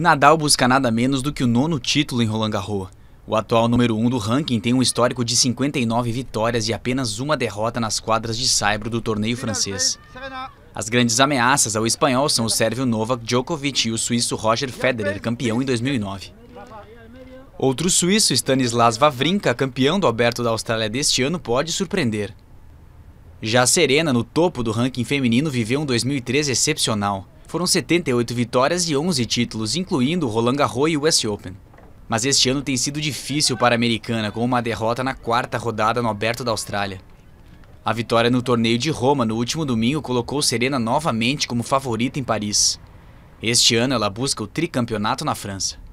Nadal busca nada menos do que o nono título em Roland Garros. O atual número 1 um do ranking tem um histórico de 59 vitórias e apenas uma derrota nas quadras de saibro do torneio francês. As grandes ameaças ao espanhol são o sérvio Novak Djokovic e o suíço Roger Federer, campeão em 2009. Outro suíço, Stanislas Wawrinka, campeão do Aberto da Austrália deste ano, pode surpreender. Já Serena, no topo do ranking feminino, viveu um 2013 excepcional. Foram 78 vitórias e 11 títulos, incluindo o Roland Garros e o US Open. Mas este ano tem sido difícil para a americana, com uma derrota na quarta rodada no Aberto da Austrália. A vitória no torneio de Roma no último domingo colocou Serena novamente como favorita em Paris. Este ano ela busca o tricampeonato na França.